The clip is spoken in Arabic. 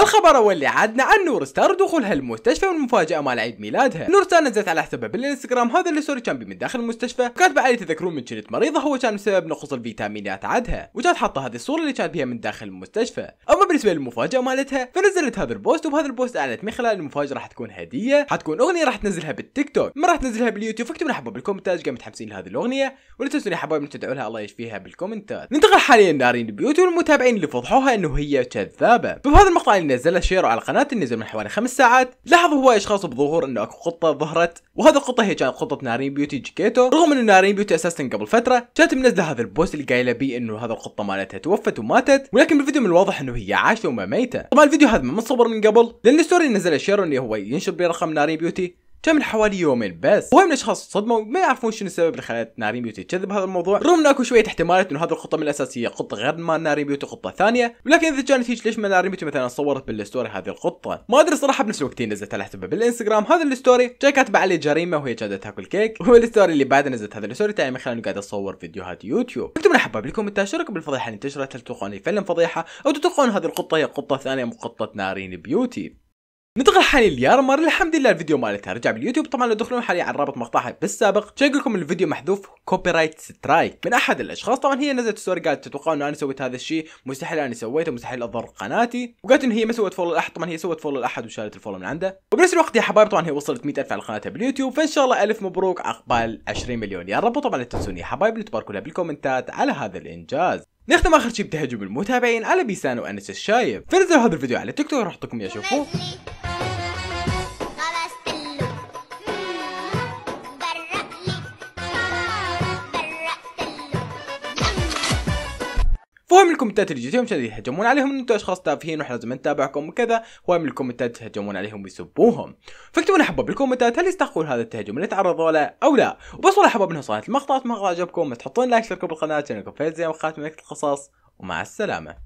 الخبر اول اللي عدنا عن نور ستار دخولها المستشفى والمفاجاه مع عيد ميلادها نور ستار نزلت على حسابها بالانستغرام هذا اللي سوري كان من داخل المستشفى كاتبه بعد تذكرون من كانت مريضه هو كان بسبب نقص الفيتامينات عدها وكانت حاطه هذه الصوره اللي كانت بها من داخل المستشفى اما بالنسبه للمفاجاه مالتها فنزلت هذا البوست وبهذا البوست اعلنت من خلال المفاجاه راح تكون هديه حتكون اغنيه راح تنزلها بالتيك توك ما راح تنزلها باليوتيوب فاكتبوا لحبا بالكومنتات قام متحمسين لهذه الاغنيه ولا تنسون يا حبايب تدعوا لها الله يشفيها بالكومنتات ننتقل حاليا دارين البيوت والمتابعين اللي فضحوها انه هي كذابه بهذا المقطع نزل شيرو على قناة النزل من حوالي خمس ساعات لاحظوا هواي أشخاص بظهور أنه أكو قطه ظهرت وهذا القطه هي كانت قطه نارين بيوتي جيكيتو رغم أنه نارين بيوتي أساسا قبل فترة كانت منزلة هذا البوست اللي قايلة بي أنه هذا القطه مالتها توفت وماتت ولكن بالفيديو من الواضح أنه هي عايشة وما ميتة طبعا الفيديو هذا ما مصور من قبل لأن الستوري نزل شيرو انه هو ينشر برقم نارين بيوتي من حوالي يومين بس وهم من الاشخاص صدموا ما يعرفون شنو السبب اللي خلت نارين بيوتي تكذب هذا الموضوع رغم ان اكو شويه احتمالات انه هذه الخطه من الاساسيه خطه غير ما نارين بيوتي خطه ثانيه ولكن اذا كانت هيك ليش ما نارين بيوتي مثلا صورت بالستوري هذه الخطه ما ادري صراحه بنفس الوقت نزلت على حسابها بالانستغرام هذا الستوري جاي كاتبه عليه جريمه وهي كانت تاكل كيك وهو الستوري اللي بعد نزلت هذا الستوري تاعي من خلاني قاعد اصور فيديوهات يوتيوب انتم احباب لكم التشارك بالفضيحه اللي انتشرت هل تتوقعون فيلم فضيحه او تتوقعون هذه القطه هي قطه ثانيه من نارين بيوتي ندخل حاليا ليارمر الحمد لله الفيديو مالتها رجع باليوتيوب طبعا لو تدخلون حاليا على الرابط مقطعها بالسابق اقول لكم الفيديو محذوف كوبي رايت سترايك من احد الاشخاص طبعا هي نزلت ستوري قالت تتوقع انه انا سويت هذا الشيء مستحيل انا سويته مستحيل اضر قناتي وقالت ان هي ما سوت فولو لاحد طبعا هي سوت فولو لاحد وشالت الفولو من عنده وبنفس الوقت يا حبايب طبعا هي وصلت 100000 على قناتها باليوتيوب فان شاء الله الف مبروك عقبال 20 مليون يا رب وطبعا لا تنسوني يا حبايب تباركوا لها بالكومنتات على هذا الانجاز نختم اخر شيء بتهجم المتابعين على بيسان وانس الشايب فنزلوا هذا الفيديو على تيك توك راح اعطيكم اياه شوفوه وهم الكومنتات اللي جيتهم عشان يهجمون عليهم انتم اشخاص تافهين واحنا لازم نتابعكم وكذا وهم الكومنتات يهجمون عليهم ويسبوهم فاكتبوا لنا حبه بالكومنتات هل يستحقون هذا التهجم اللي تعرضوا له او لا وبس والله حباب نهايه المقطع اتمنى عجبكم ما تحطون لايك تشتركوا بالقناه تشتركوا في زي وخاتم القصص ومع السلامه